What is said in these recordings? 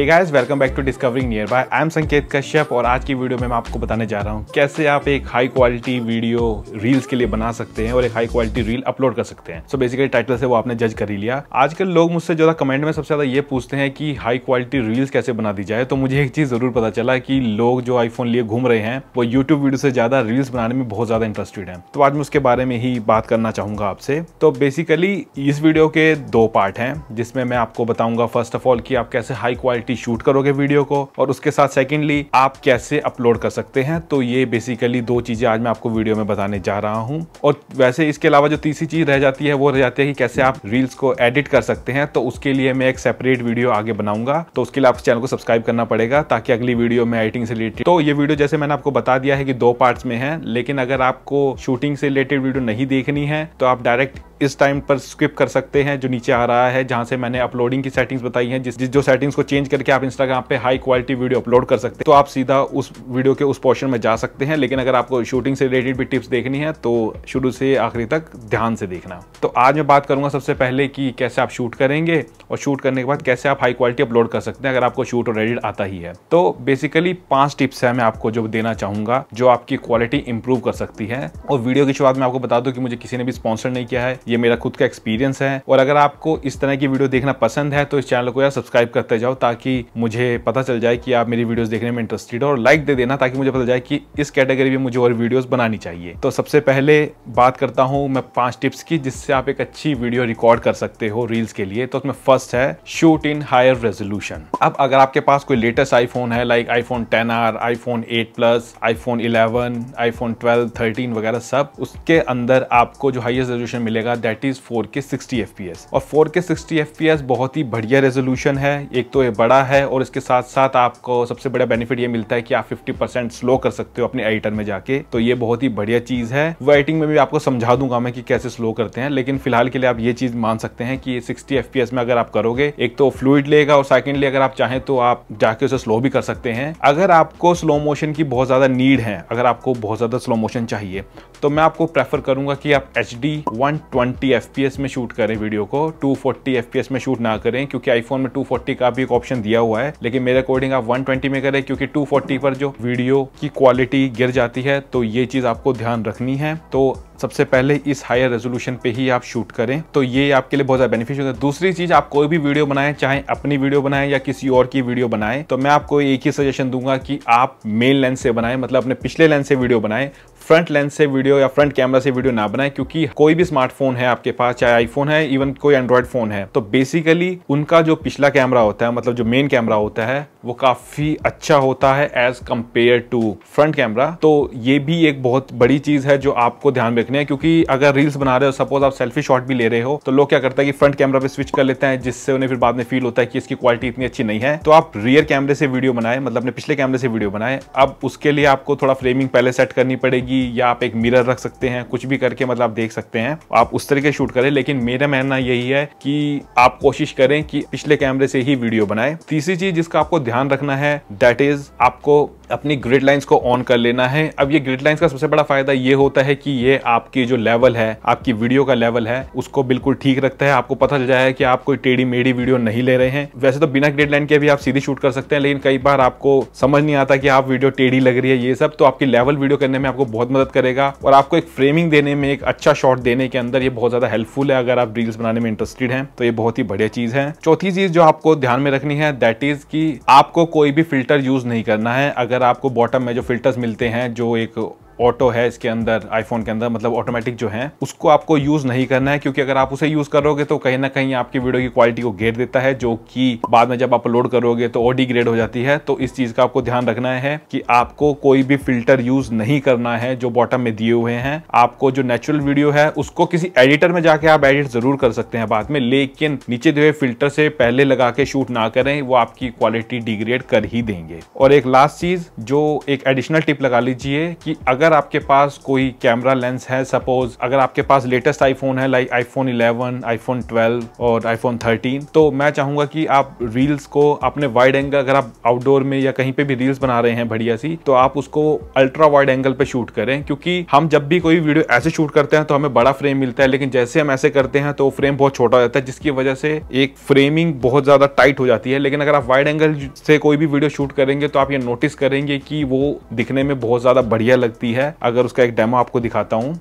hey guys welcome back to discovering nearby I am Sanket Kashyap और आज की video में मैं आपको बताने जा रहा हूँ कैसे आप एक हाई क्वालिटी वीडियो रील्स के लिए बना सकते हैं और एक हाई क्वालिटी रील अपलोड कर सकते हैं सो बेसिकली टाइटल से वो आपने जज कर ही लिया आजकल लोग मुझसे ज्यादा कमेंट में सबसे ज्यादा ये पूछते हैं कि हाई क्वालिटी रील्स कैसे बना दी जाए तो मुझे एक चीज जरूर पता चला कि लोग जो आईफोन लिए घूम रहे हैं वो यूट्यूब वीडियो से ज्यादा रील्स बनाने में बहुत ज्यादा इंटरेस्टेड है तो आज मैं उसके बारे में ही बात करना चाहूंगा आपसे तो बेसिकली इस वीडियो के दो पार्ट हैं जिसमें मैं आपको बताऊंगा फर्स्ट ऑफ ऑल कि आप कैसे हाई क्वालिटी क्वालिटी शूट करोगे वीडियो को और उसके साथ सेकेंडली आप कैसे अपलोड कर सकते हैं तो ये बेसिकली दो चीज़ें आज मैं आपको वीडियो में बताने जा रहा हूँ और वैसे इसके अलावा जो तीसरी चीज़ रह जाती है वो रह जाती है कि कैसे आप रील्स को एडिट कर सकते हैं तो उसके लिए मैं एक सेपरेट वीडियो आगे बनाऊंगा तो उसके लिए आप चैनल को सब्सक्राइब करना पड़ेगा ताकि अगली वीडियो में एडिटिंग से रिलेटेड तो ये वीडियो जैसे मैंने आपको बता दिया है कि दो पार्ट्स में है लेकिन अगर आपको शूटिंग से रिलेटेड वीडियो नहीं देखनी है तो आप डायरेक्ट इस टाइम पर स्किप कर सकते हैं जो नीचे आ रहा है जहां से मैंने अपलोडिंग की सेटिंग्स बताई हैं जिस जो सेटिंग्स को चेंज करके आप इंस्टाग्राम पे हाई क्वालिटी वीडियो अपलोड कर सकते हैं तो आप सीधा उस वीडियो के उस पोर्शन में जा सकते हैं लेकिन अगर आपको शूटिंग से रिलेटेड भी टिप्स देखनी है तो शुरू से आखिरी तक ध्यान से देखना तो आज मैं बात करूंगा सबसे पहले कि कैसे आप शूट करेंगे और शूट करने के बाद कैसे आप हाई क्वालिटी अपलोड कर सकते हैं अगर आपको शूट और एडिट आता ही है तो बेसिकली पांच टिप्स है मैं आपको जो देना चाहूंगा जो आपकी क्वालिटी इंप्रूव कर सकती है और वीडियो की शुरुआत में आपको बता दूं कि मुझे किसी ने भी स्पॉन्सर नहीं किया है ये मेरा खुद का एक्सपीरियंस है और अगर आपको इस तरह की वीडियो देखना पसंद है तो इस चैनल को यार सब्सक्राइब करते जाओ ताकि मुझे पता चल जाए कि आप मेरी वीडियोस देखने में इंटरेस्टेड हो और लाइक दे देना ताकि मुझे पता जाए कि इस कैटेगरी में मुझे और वीडियोस बनानी चाहिए तो सबसे पहले बात करता हूँ मैं पांच टिप्स की जिससे आप एक अच्छी वीडियो रिकॉर्ड कर सकते हो रील्स के लिए तो उसमें फर्स्ट है शूट इन हायर रेजोल्यूशन अब अगर आपके पास कोई लेटेस्ट आईफोन है like iPhone ten R iPhone eight plus iPhone eleven iPhone twelve thirteen वगैरह सब उसके अंदर आपको जो हाइएस्ट रेजोल्यूशन मिलेगा that is four K sixty F और फोर के सिक्सटी एफ बहुत ही बढ़िया रेजोल्यूशन है एक तो ये बड़ा है और इसके साथ साथ आपको सबसे बड़ा बेनिफिट ये मिलता है कि आप फिफ्टी परसेंट स्लो कर सकते हो अपने एडिटर में जाके तो ये बहुत ही बढ़िया चीज़ है वेटिंग में भी आपको समझा दूंगा मैं कि कैसे स्लो करते हैं लेकिन फिलहाल के लिए आप ये चीज़ मान सकते हैं कि सिक्सटी एफ में अगर आप करोगे एक तो फ्लूड लेगा और सेकेंडली अगर आप चाहें तो आप जाके उसे स्लो भी कर सकते हैं अगर आपको स्लो मोशन की बहुत ज़्यादा नीड है अगर आपको बहुत ज़्यादा स्लो मोशन चाहिए तो मैं आपको प्रेफर करूंगा कि आप H D one twenty F P S में शूट करें वीडियो को two forty F P S में शूट ना करें क्योंकि आईफोन में टू फोर्टी का भी एक ऑप्शन दिया हुआ है लेकिन मेरे अकॉर्डिंग आप वन ट्वेंटी में करें क्योंकि टू फोर्टी पर जो वीडियो की क्वालिटी गिर जाती है तो ये चीज़ आपको ध्यान रखनी है तो सबसे पहले इस हायर रेजोल्यूशन पे ही आप शूट करें तो ये आपके लिए बहुत ज़्यादा बेनिफिशियल है दूसरी चीज़ आप कोई भी वीडियो बनाएं चाहे अपनी वीडियो बनाएं या किसी और की वीडियो बनाएं तो मैं आपको एक ही सजेशन दूंगा कि आप मेन लेंस से बनाएं मतलब अपने पिछले लेंस से वीडियो बनाएं फ्रंट लेंस से वीडियो या फ्रंट कैमरा से वीडियो ना बनाए क्योंकि कोई भी स्मार्टफोन है आपके पास चाहे आईफोन है इवन कोई एंड्रॉयड फोन है तो बेसिकली उनका जो पिछला कैमरा होता है मतलब जो मेन कैमरा होता है वो काफी अच्छा होता है as compare to front camera तो ये भी एक बहुत बड़ी चीज है जो आपको ध्यान रखनी है क्योंकि अगर रील्स बना रहे हो सपोज आप सेल्फी शॉट भी ले रहे हो तो लोग क्या करता है कि फ्रंट कैमरा पे स्विच कर लेते हैं जिससे उन्हें फिर बाद में फील होता है कि इसकी क्वालिटी इतनी अच्छी नहीं है तो आप रियर कैमरे से वीडियो बनाए मतलब अपने पिछले कैमरे से वीडियो बनाए अब उसके लिए आपको थोड़ा फ्रेमिंग पहले सेट करनी पड़ेगी या आप एक मिरर रख सकते हैं कुछ भी करके मतलब आप देख सकते हैं आप उस तरह के शूट करें लेकिन मेरा मानना यही है कि आप कोशिश करें कि पिछले कैमरे से ही वीडियो बनाए तीसरी चीज जिसका आपको ध्यान रखना है दैट इज आपको अपनी ग्रिड लाइंस को ऑन कर लेना है अब ये ग्रिड लाइंस का सबसे बड़ा फायदा ये होता है कि ये आपकी जो लेवल है आपकी वीडियो का लेवल है उसको बिल्कुल ठीक रखता है आपको पता चल जाए कि आप कोई टेढ़ी मेढ़ी वीडियो नहीं ले रहे हैं वैसे तो बिना ग्रिड लाइन के भी आप सीधी शूट कर सकते हैं लेकिन कई बार आपको समझ नहीं आता कि आप वीडियो टेढ़ी लग रही है ये सब तो आपकी लेवल वीडियो करने में आपको बहुत मदद करेगा और आपको एक फ्रेमिंग देने में एक अच्छा शॉट देने के अंदर ये बहुत ज़्यादा हेल्पफुल है अगर आप रील्स बनाने में इंटरेस्टेड हैं तो ये बहुत ही बढ़िया चीज़ है चौथी चीज़ जो आपको ध्यान में रखनी है दैट इज़ कि आपको कोई भी फिल्टर यूज़ नहीं करना है अगर आपको बॉटम में जो फिल्टर्स मिलते हैं जो एक ऑटो है इसके अंदर आईफोन के अंदर मतलब ऑटोमेटिक जो है उसको आपको यूज़ नहीं करना है क्योंकि अगर आप उसे यूज़ करोगे तो कहीं ना कहीं आपकी वीडियो की क्वालिटी को घेर देता है जो कि बाद में जब आप अपलोड करोगे तो ऑडी डिग्रेड हो जाती है तो इस चीज़ का आपको ध्यान रखना है कि आपको कोई भी फिल्टर यूज़ नहीं करना है जो बॉटम में दिए हुए हैं आपको जो नेचुरल वीडियो है उसको किसी एडिटर में जाके आप एडिट ज़रूर कर सकते हैं बाद में लेकिन नीचे दिए फिल्टर से पहले लगा के शूट ना करें वो आपकी क्वालिटी डिग्रेड कर ही देंगे और एक लास्ट चीज़ जो एक एडिशनल टिप लगा लीजिए कि अगर अगर आपके पास कोई कैमरा लेंस है सपोज अगर आपके पास लेटेस्ट आईफोन है लाइक आईफोन 11, आईफोन 12 और आईफोन 13 तो मैं चाहूंगा कि आप रील्स को अपने वाइड एंगल अगर आप आउटडोर में या कहीं पे भी रील्स बना रहे हैं बढ़िया सी तो आप उसको अल्ट्रा वाइड एंगल पे शूट करें क्योंकि हम जब भी कोई वीडियो ऐसे शूट करते हैं तो हमें बड़ा फ्रेम मिलता है लेकिन जैसे हम ऐसे करते हैं तो फ्रेम बहुत छोटा हो जाता है जिसकी वजह से एक फ्रेमिंग बहुत ज़्यादा टाइट हो जाती है लेकिन अगर आप वाइड एंगल से कोई भी वीडियो शूट करेंगे तो आप ये नोटिस करेंगे कि वो दिखने में बहुत ज़्यादा बढ़िया लगती है है अगर उसका एक डेमो आपको दिखाता हूँ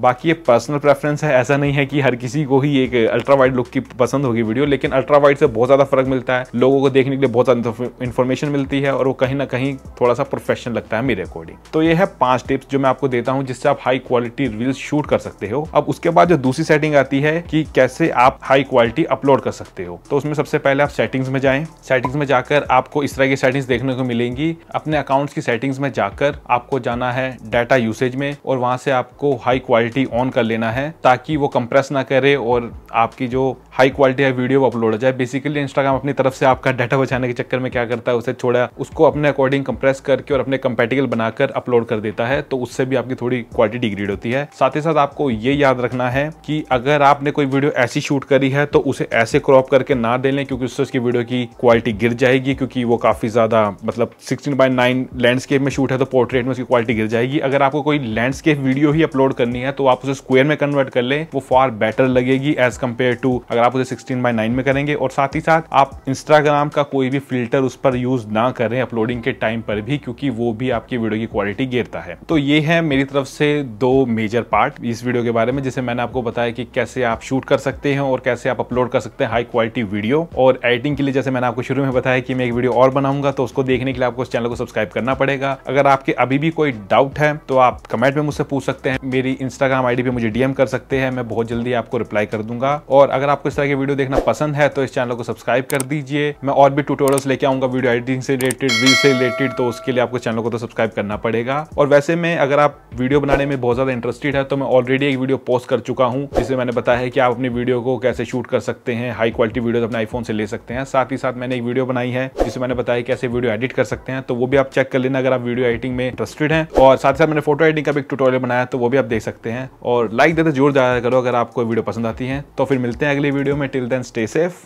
बाकी ये पर्सनल प्रेफरेंस है ऐसा नहीं है कि हर किसी को ही एक अल्ट्रा वाइड लुक की पसंद होगी वीडियो लेकिन अल्ट्रा वाइड से बहुत ज़्यादा फर्क मिलता है लोगों को देखने के लिए बहुत ज़्यादा इन्फॉर्मेशन मिलती है और वो कहीं ना कहीं थोड़ा सा प्रोफेशनल लगता है मेरे अकॉर्डिंग तो ये है पांच टिप्स जो मैं आपको देता हूँ जिससे आप हाई क्वालिटी रील्स शूट कर सकते हो अब उसके बाद जो दूसरी सेटिंग आती है कि कैसे आप हाई क्वालिटी अपलोड कर सकते हो तो उसमें सबसे पहले आप सेटिंग्स में जाएं सेटिंग्स में जाकर आपको इस तरह की सेटिंग्स देखने को मिलेंगी अपने अकाउंट्स की सेटिंग्स में जाकर आपको जाना है डाटा यूसेज में और वहां से आपको हाई क्वालिटी क्वालिटी ऑन कर लेना है ताकि वो कंप्रेस ना करे और आपकी जो हाई क्वालिटी है वीडियो अपलोड हो जाए बेसिकली इंस्टाग्राम अपनी तरफ से आपका डाटा बचाने के चक्कर में क्या करता है उसे छोड़ा उसको अपने अकॉर्डिंग कंप्रेस करके और अपने कंपेटिकल बनाकर अपलोड कर देता है तो उससे भी आपकी थोड़ी क्वालिटी डिग्रेड होती है साथ ही साथ आपको ये याद रखना है कि अगर आपने कोई वीडियो ऐसी शूट करी है तो उसे ऐसे क्रॉप करके ना लें क्योंकि उससे उसकी वीडियो की क्वालिटी गिर जाएगी क्योंकि वो काफ़ी ज़्यादा मतलब सिक्सटीन बाई नाइन लैंडस्केप में शूट है तो पोर्ट्रेट में उसकी क्वालिटी गिर जाएगी अगर आपको कोई लैंडस्केप वीडियो ही अपलोड करनी है तो आप उसे स्क्वेयर में कन्वर्ट कर ले वो फार बेटर लगेगी एज कम्पेयर टू अगर आप उसे सिक्सटीन बाई नाइन में करेंगे और साथ ही साथ आप इंस्टाग्राम का कोई भी फिल्टर उस पर यूज ना करें अपलोडिंग के टाइम पर भी क्योंकि वो भी आपकी वीडियो की क्वालिटी गिरता है तो ये है मेरी तरफ से दो मेजर पार्ट इस वीडियो के बारे में जिसे मैंने आपको बताया कि कैसे आप शूट कर सकते हैं और कैसे आप अपलोड कर सकते हैं हाई क्वालिटी वीडियो और एडिटिंग के लिए जैसे मैंने आपको शुरू में बताया कि मैं एक वीडियो और बनाऊंगा तो उसको देखने के लिए आपको इस चैनल को सब्सक्राइब करना पड़ेगा अगर आपके अभी भी कोई डाउट है तो आप कमेंट में मुझसे पूछ सकते हैं मेरी इंस्टा इंस्टाग्राम आईडी पे मुझे डीएम कर सकते हैं मैं बहुत जल्दी आपको रिप्लाई कर दूंगा और अगर आपको इस तरह की वीडियो देखना पसंद है तो इस चैनल को सब्सक्राइब कर दीजिए मैं और भी ट्यूटोरियल्स लेके आऊंगा वीडियो एडिटिंग से रिलेटेड रील से रिलेटेड तो उसके लिए आपको चैनल को तो सब्सक्राइब करना पड़ेगा और वैसे में अगर आप वीडियो बनाने में बहुत ज्यादा इंटरेस्टेड है तो मैं ऑलरेडी एक वीडियो पोस्ट कर चुका हूँ जिसमें मैंने बताया है कि आप अपनी वीडियो को कैसे शूट कर सकते हैं हाई क्वालिटी वीडियो अपने आईफोन से ले सकते हैं साथ ही साथ मैंने एक वीडियो बनाई है जिसमें मैंने बताया कैसे वीडियो एडिट कर सकते हैं तो वो भी आप चेक कर लेना अगर आप वीडियो एडिटिंग में इंटरेस्टेड है और साथ ही साथ मैंने फोटो एडिटिंग का भी एक ट्यूटोरियल बनाया तो वो भी आप देख सकते हैं हैं और लाइक देते जोर जाया करो अगर आपको वीडियो पसंद आती है तो फिर मिलते हैं अगली वीडियो में till then stay safe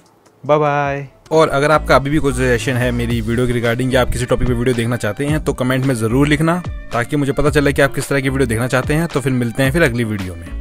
bye bye और अगर आपका अभी भी कोई सजेशन है मेरी वीडियो की रिगार्डिंग या आप किसी टॉपिक पे वीडियो देखना चाहते हैं तो कमेंट में ज़रूर लिखना ताकि मुझे पता चले कि आप किस तरह की वीडियो देखना चाहते हैं तो फिर मिलते हैं फिर अगली वीडियो में